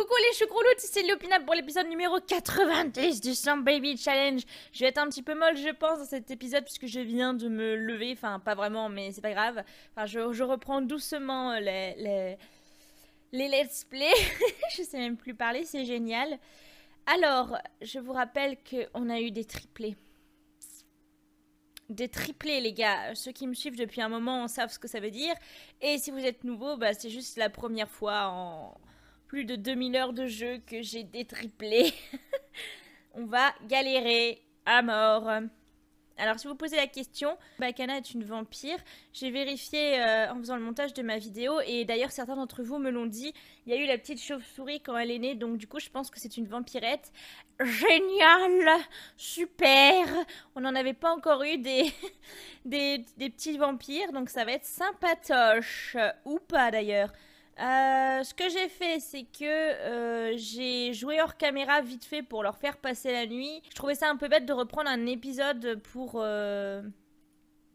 Coucou les choucrouloutes, c'est l'opinable pour l'épisode numéro 90 du Slump Baby Challenge. Je vais être un petit peu molle, je pense, dans cet épisode puisque je viens de me lever. Enfin, pas vraiment, mais c'est pas grave. Enfin, je, reprends doucement euh, les, les, les let's play. je sais même plus parler, c'est génial. Alors, je vous rappelle qu'on a eu des triplés. Des triplés, les gars. Ceux qui me suivent depuis un moment savent ce que ça veut dire. Et si vous êtes nouveau, bah, c'est juste la première fois en plus de 2000 heures de jeu que j'ai détriplé. on va galérer à mort. Alors, si vous posez la question, Bakana est une vampire. J'ai vérifié euh, en faisant le montage de ma vidéo, et d'ailleurs, certains d'entre vous me l'ont dit. Il y a eu la petite chauve-souris quand elle est née, donc du coup, je pense que c'est une vampirette. Génial Super On n'en avait pas encore eu des, des, des petits vampires, donc ça va être sympatoche. Ou pas d'ailleurs. Euh, ce que j'ai fait, c'est que euh, j'ai joué hors caméra vite fait pour leur faire passer la nuit. Je trouvais ça un peu bête de reprendre un épisode pour... Euh,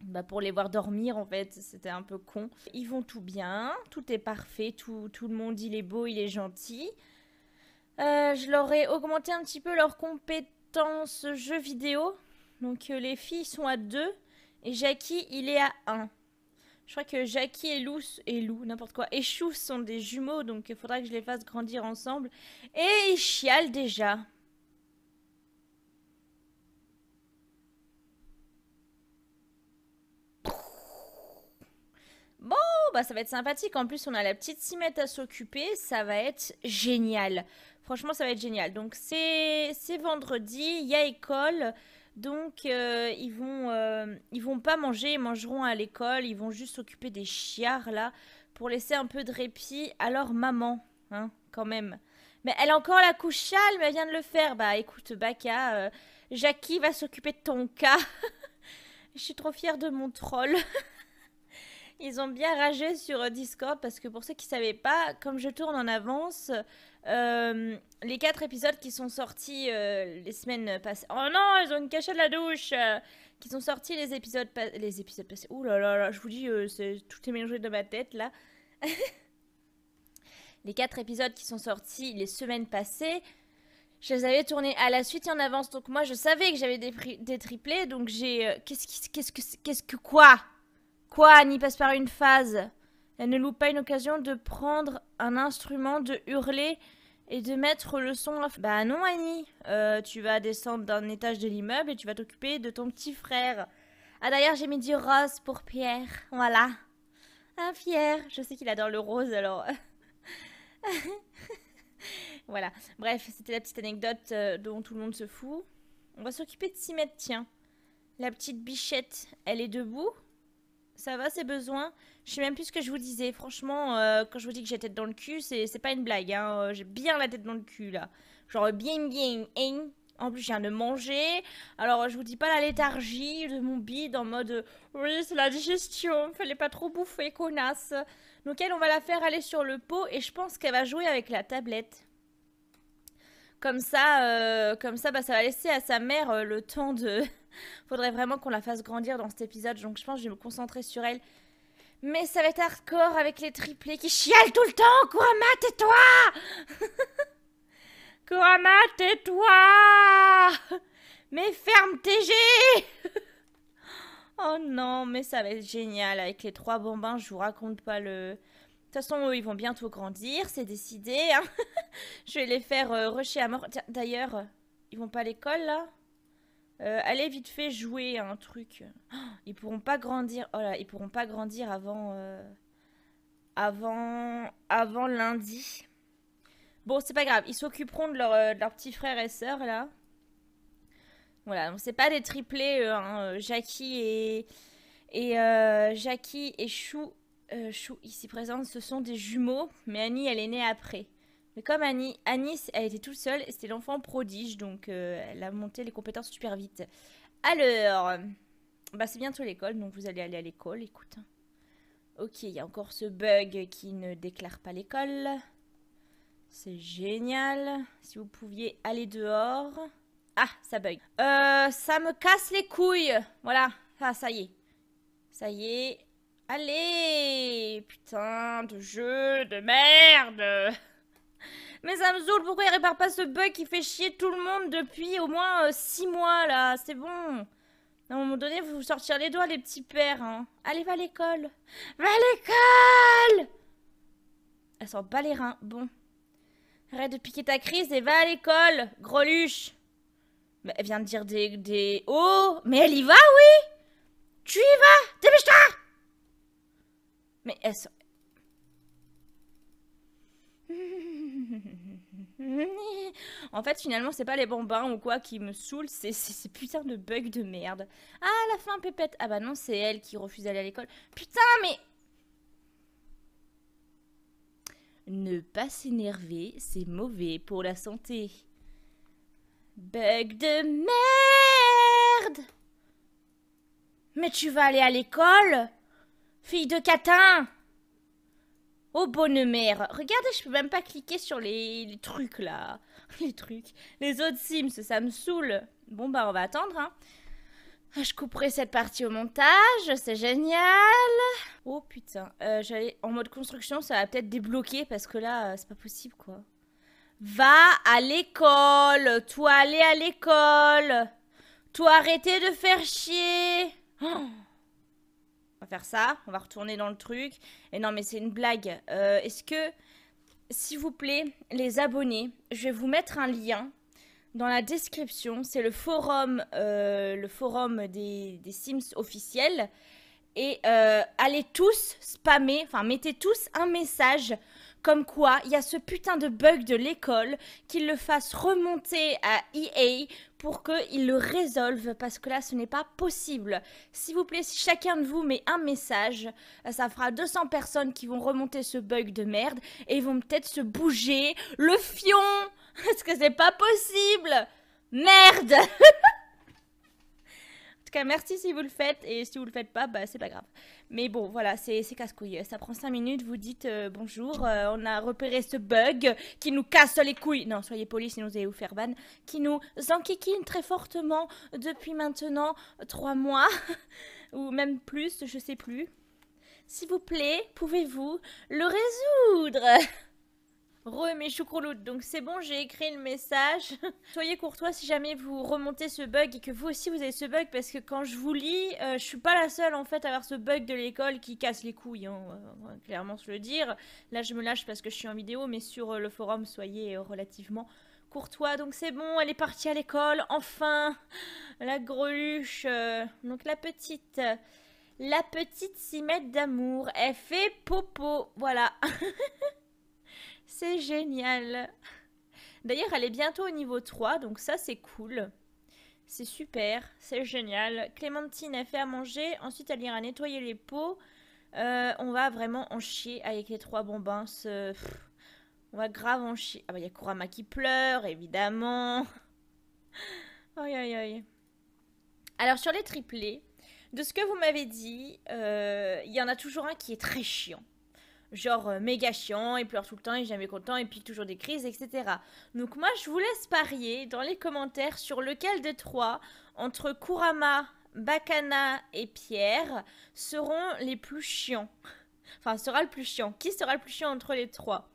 bah, pour les voir dormir en fait, c'était un peu con. Ils vont tout bien, tout est parfait, tout, tout le monde il est beau, il est gentil. je leur ai augmenté un petit peu leurs compétences jeux vidéo. Donc les filles sont à 2 et Jackie il est à 1. Je crois que Jackie et Lou, et Lou, n'importe quoi, et Chou sont des jumeaux, donc il faudra que je les fasse grandir ensemble. Et ils chialent déjà. Bon, bah ça va être sympathique. En plus, on a la petite cimette à s'occuper. Ça va être génial. Franchement, ça va être génial. Donc, c'est vendredi, il y a école. Donc euh, ils vont euh, ils vont pas manger, ils mangeront à l'école, ils vont juste s'occuper des chiards là pour laisser un peu de répit à leur maman, hein, quand même. Mais elle a encore la couche mais elle vient de le faire. Bah écoute, Baka, euh, Jackie va s'occuper de ton cas. Je suis trop fière de mon troll. Ils ont bien ragé sur Discord parce que pour ceux qui savaient pas, comme je tourne en avance, euh, les quatre épisodes qui sont sortis euh, les semaines passées. Oh non, ils ont une cachette de la douche euh, Qui sont sortis les épisodes, les épisodes passés. Ouh là là là, je vous dis, c'est tout est mélangé dans ma tête là. les quatre épisodes qui sont sortis les semaines passées, je les avais tournés à la suite et en avance. Donc moi, je savais que j'avais des, triplés. Donc j'ai. qu'est-ce, qu'est-ce, que, qu'est-ce que quoi Quoi N'y passe par une phase elle ne loupe pas une occasion de prendre un instrument, de hurler et de mettre le son Bah non Annie, euh, tu vas descendre d'un étage de l'immeuble et tu vas t'occuper de ton petit frère. Ah d'ailleurs j'ai mis du rose pour Pierre, voilà. Un ah, Pierre, je sais qu'il adore le rose alors... voilà, bref, c'était la petite anecdote euh, dont tout le monde se fout. On va s'occuper de s'y mettre, tiens. La petite bichette, elle est debout Ça va ses besoins je sais même plus ce que je vous disais. Franchement, euh, quand je vous dis que j'ai la tête dans le cul, c'est pas une blague. Hein. Euh, j'ai bien la tête dans le cul, là. Genre bien, bien, hein. En plus, je viens de manger. Alors, je vous dis pas la léthargie de mon bide en mode euh, oui, c'est la digestion, fallait pas trop bouffer, connasse. Donc, elle, on va la faire aller sur le pot et je pense qu'elle va jouer avec la tablette. Comme ça, comme ça, bah, ça va laisser à sa mère le temps de. Faudrait vraiment qu'on la fasse grandir dans cet épisode, donc je pense que je vais me concentrer sur elle. Mais ça va être hardcore avec les triplés qui chialent tout le temps Kurama, tais-toi Kurama, tais-toi Mais ferme tes Oh non, mais ça va être génial avec les trois bambins, je vous raconte pas le... De toute façon, ils vont bientôt grandir, c'est décidé. Hein. je vais les faire euh, rusher à mort. D'ailleurs, ils vont pas à l'école, là euh, allez vite fait jouer à un truc. ils pourront pas grandir. Oh là, ils pourront pas grandir avant euh, avant avant lundi. Bon, c'est pas grave. Ils s'occuperont de leur euh, de leurs petits frères et sœurs là. Voilà, donc c'est pas des triplés. Hein. Jackie et et Jackie et Chou Chou ici présente, ce sont des jumeaux. Mais Annie, elle est née après. Mais comme Annie, elle a été toute seule, c'était l'enfant prodige, donc euh, elle a monté les compétences super vite. Alors, bah c'est bientôt l'école, donc vous allez aller à l'école, écoute. Ok, il y a encore ce bug qui ne déclare pas l'école. C'est génial. Si vous pouviez aller dehors. Ah, ça bug. Euh, ça me casse les couilles. Voilà, ah, ça y est. Ça y est. Allez Putain de jeu de merde mais ça pourquoi il répare pas ce bug qui fait chier tout le monde depuis au moins 6 euh, mois là C'est bon à un moment donné, vous vous sortir les doigts, les petits pères. Hein. Allez, va à l'école. Va à l'école Elle sort pas les reins. Bon. Arrête de piquer ta crise et va à l'école, greluche. Mais elle vient de dire des, des... Oh Mais elle y va, oui Tu y vas Dépêche-toi Mais elle... En fait, finalement, c'est pas les bambins ou quoi qui me saoulent, c'est ces putains de bugs de merde. Ah, la fin, Pépette Ah bah non, c'est elle qui refuse d'aller à l'école. Putain, mais... Ne pas s'énerver, c'est mauvais pour la santé. Bug de merde Mais tu vas aller à l'école Fille de catin Oh bonne mère Regardez, je peux même pas cliquer sur les, trucs là. Les trucs. Les autres Sims, ça me saoule. Bon bah on va attendre. Hein. Ah, je couperai cette partie au montage, c'est génial. Oh putain, euh, j'allais en mode construction, ça va peut-être débloquer parce que là, euh, c'est pas possible quoi. Va à l'école, toi aller à l'école, toi arrêter de faire chier. Oh on va faire ça, on va retourner dans le truc. Et non, mais c'est une blague. Euh, est-ce que, s'il vous plaît, les abonnés, je vais vous mettre un lien dans la description. C'est le forum, euh, le forum des, Sims officiels. Et euh, allez tous spammer, enfin mettez tous un message comme quoi, il y a ce putain de bug de l'école qu'il le fasse remonter à EA pour qu'il le résolve. parce que là ce n'est pas possible. S'il vous plaît, si chacun de vous met un message, euh, ça fera 200 personnes qui vont remonter ce bug de merde et vont peut-être se bouger le fion parce que c'est pas possible. Merde merci si vous le faites. Et si vous le faites pas, bah, c'est pas grave. Mais bon, voilà, c'est casse-couille. Ça prend 5 minutes. Vous dites euh, bonjour, euh, on a repéré ce bug qui nous casse les couilles. Non, soyez polis, sinon vous allez vous faire ban. Qui nous enquiquine très fortement depuis maintenant 3 mois. ou même plus, je sais plus. S'il vous plaît, pouvez-vous le résoudre Re mes donc c'est bon, j'ai écrit le message. Soyez courtois si jamais vous remontez ce bug et que vous aussi vous avez ce bug, parce que quand je vous lis, euh, je suis pas la seule en fait à avoir ce bug de l'école qui casse les couilles, hein, euh, hein, clairement se le dire. Là je me lâche parce que je suis en vidéo, mais sur euh, le forum soyez relativement courtois, donc c'est bon, elle est partie à l'école, enfin La greluche, donc la petite... La petite s'y met d'amour, elle fait popo, voilà C'est génial. D'ailleurs, elle est bientôt au niveau 3, donc ça, c'est cool. C'est super, c'est génial. Clémentine a fait à manger, ensuite elle ira nettoyer les pots. Euh, on va vraiment en chier avec les trois bonbons. On va grave en chier. Ah bah, il y a Kurama qui pleure, évidemment. aïe, aïe, aïe. Alors, sur les triplés, de ce que vous m'avez dit, euh, il y en a toujours un qui est très chiant genre euh, méga chiant, il pleure tout le temps, il est jamais content, il pique toujours des crises, etc. Donc moi, je vous laisse parier dans les commentaires sur lequel des trois, entre Kurama, Bakana et Pierre, seront les plus chiants. Enfin, sera le plus chiant. Qui sera le plus chiant entre les trois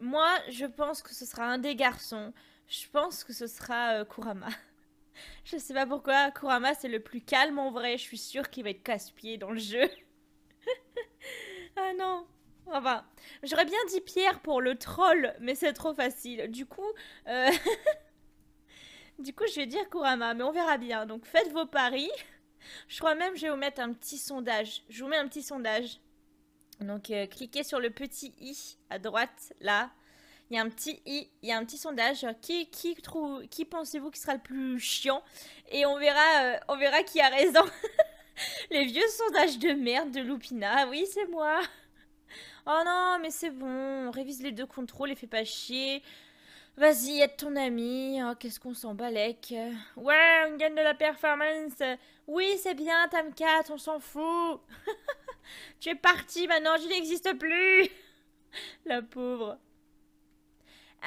Moi, je pense que ce sera un des garçons. Je pense que ce sera euh, Kurama. je sais pas pourquoi, Kurama c'est le plus calme en vrai, je suis sûre qu'il va être casse-pied dans le jeu. ah non Enfin, j'aurais bien dit Pierre pour le troll, mais c'est trop facile. Du coup, euh, du coup, je vais dire Kurama, mais on verra bien. Donc, faites vos paris. Je crois même que je vais vous mettre un petit sondage. Je vous mets un petit sondage. Donc, euh, cliquez sur le petit i à droite, là. Il y a un petit i, il y a un petit sondage. Qui, qui, qui pensez-vous qui sera le plus chiant Et on verra, euh, on verra qui a raison. Les vieux sondages de merde de Lupina. Oui, c'est moi. Oh non, mais c'est bon, révise les deux contrôles et fais pas chier. Vas-y, aide ton ami. Oh, qu'est-ce qu'on s'en balèque. Ouais, on gagne de la performance. Oui, c'est bien, Tamcat, on s'en fout. tu es parti maintenant, je n'existe plus. la pauvre.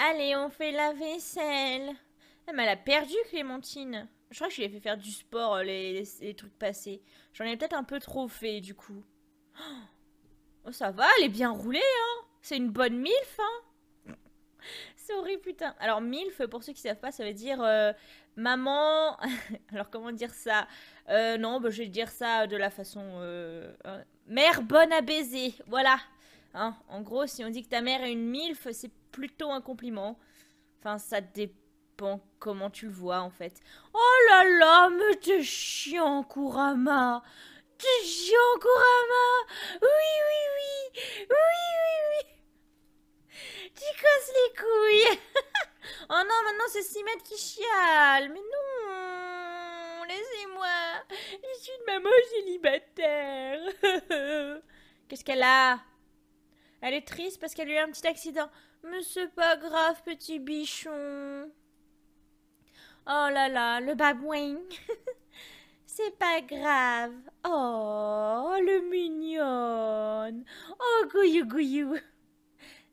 Allez, on fait la vaisselle. Eh, elle m'a la perdu, Clémentine. Je crois que je lui ai fait faire du sport les, trucs passés. J'en ai peut-être un peu trop fait, du coup. Oh, Oh, ça va, elle est bien roulée, hein C'est une bonne MILF, hein C'est horrible, putain. Alors, MILF, pour ceux qui savent pas, ça veut dire euh, maman... Alors, comment dire ça euh, Non, bah, je vais dire ça de la façon... Euh, euh, mère bonne à baiser, voilà. Hein en gros, si on dit que ta mère est une MILF, c'est plutôt un compliment. Enfin, ça dépend comment tu le vois, en fait. Oh là là, mais t'es chiant, Kurama T'es chiant, Kurama Oui, oui, oui oui, oui. oui Tu casses les couilles. oh non, maintenant c'est 6 qui chiale. Mais non, laissez-moi. Je suis une maman célibataire. Qu'est-ce qu'elle a Elle est triste parce qu'elle a eu un petit accident. Mais c'est pas grave, petit bichon. Oh là là, le babouin. C'est pas grave. Oh, le mignon. Oh, gouillou gouillou.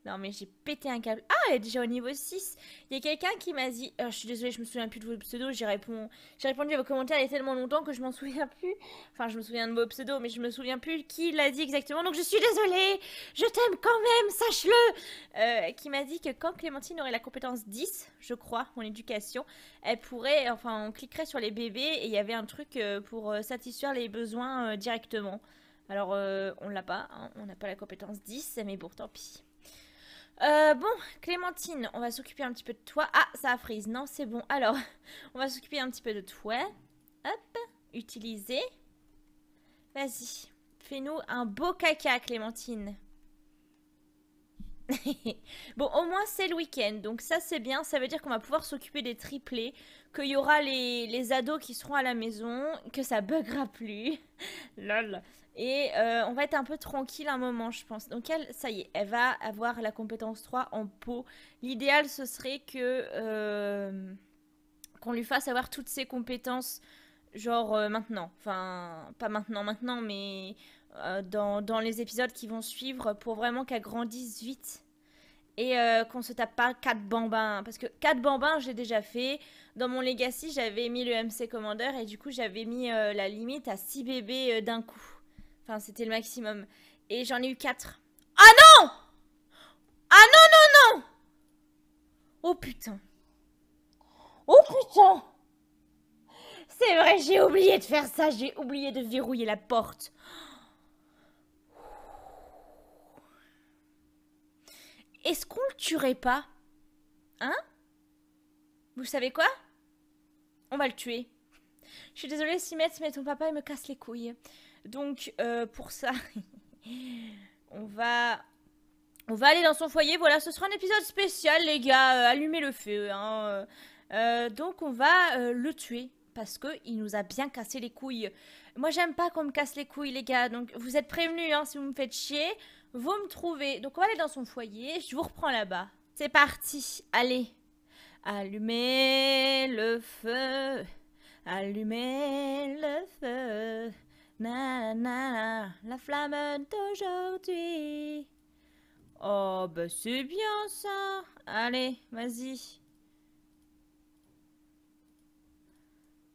Non, mais j'ai pété un câble. Ah, elle est déjà au niveau 6. Il y a quelqu'un qui m'a dit. Ah, je suis désolée, je me souviens plus de vos pseudos. J'ai répondu, à vos commentaires il y a tellement longtemps que je m'en souviens plus. Enfin, je me souviens de vos pseudos, mais je me souviens plus qui l'a dit exactement. Donc, je suis désolée. Je t'aime quand même, sache-le. Euh, qui m'a dit que quand Clémentine aurait la compétence 10, je crois, en éducation, elle pourrait. Enfin, on cliquerait sur les bébés et il y avait un truc euh, pour euh, satisfaire les besoins directement. Alors, on l'a pas. Hein. on n'a pas la compétence 10, mais bon tant pis. Euh, bon, Clémentine, on va s'occuper un petit peu de toi. Ah, ça frise. Non, c'est bon. Alors, on va s'occuper un petit peu de toi. Hop, utilisez. Vas-y, fais-nous un beau caca, Clémentine. bon, au moins c'est le week-end, donc ça c'est bien, ça veut dire qu'on va pouvoir s'occuper des triplés, qu'il y aura les, ados qui seront à la maison, que ça buggera plus, lol, et euh, on va être un peu tranquille un moment je pense. Donc elle, ça y est, elle va avoir la compétence 3 en peau. L'idéal ce serait que euh, qu'on lui fasse avoir toutes ses compétences, genre euh, maintenant, enfin pas maintenant maintenant, mais euh, dans, les épisodes qui vont suivre pour vraiment qu'elle grandisse vite et euh, qu'on se tape pas 4 bambins. Parce que 4 bambins, j'ai déjà fait. Dans mon Legacy, j'avais mis le MC Commander et du coup, j'avais mis euh, la limite à 6 bébés d'un coup. Enfin, c'était le maximum. Et j'en ai eu 4. Ah non Ah non, non, non Oh putain. Oh putain C'est vrai, j'ai oublié de faire ça. J'ai oublié de verrouiller la porte. est-ce qu'on le tuerait pas Hein Vous savez quoi On va le tuer. Je suis désolée, si mais ton papa, il me casse les couilles. Donc, euh, pour ça, on va... On va aller dans son foyer. Voilà, ce sera un épisode spécial, les gars. Euh, allumez le feu, hein. euh, donc, on va le tuer parce que il nous a bien cassé les couilles. Moi, j'aime pas qu'on me casse les couilles, les gars. Donc, vous êtes prévenus, hein, si vous me faites chier. Vous me trouvez. Donc on va aller dans son foyer. Je vous reprends là-bas. C'est parti. Allez. Allumez le feu. Allumez le feu. Na, la flamme d'aujourd'hui. Oh, bah c'est bien ça. Allez, vas-y.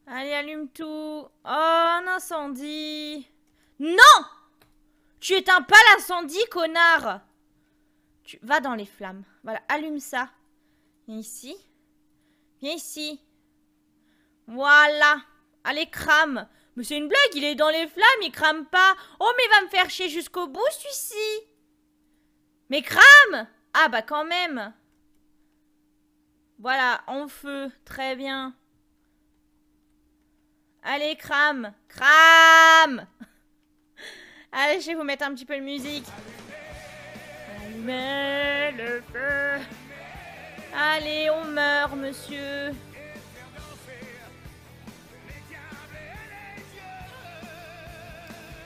Allez, allume tout. Oh, un incendie. Non tu éteins pas l'incendie, connard Tu vas dans les flammes. Voilà, allume ça. Viens ici. Viens ici. Voilà. Allez, crame. Mais c'est une blague, il est dans les flammes, il crame pas. Oh, mais il va me faire chier jusqu'au bout, celui-ci. Mais crame Ah, bah quand même. Voilà, en feu. Très bien. Allez, crame Crame Allez, je vais vous mettre un petit peu de musique. Allumez le feu. Allez, on meurt, monsieur.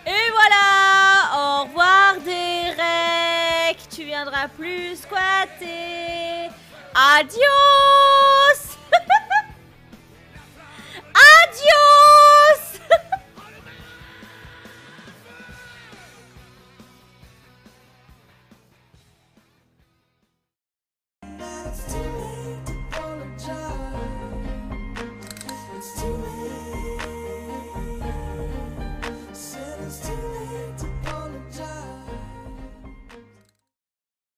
Et voilà Au revoir, Derek Tu viendras plus squatter Adios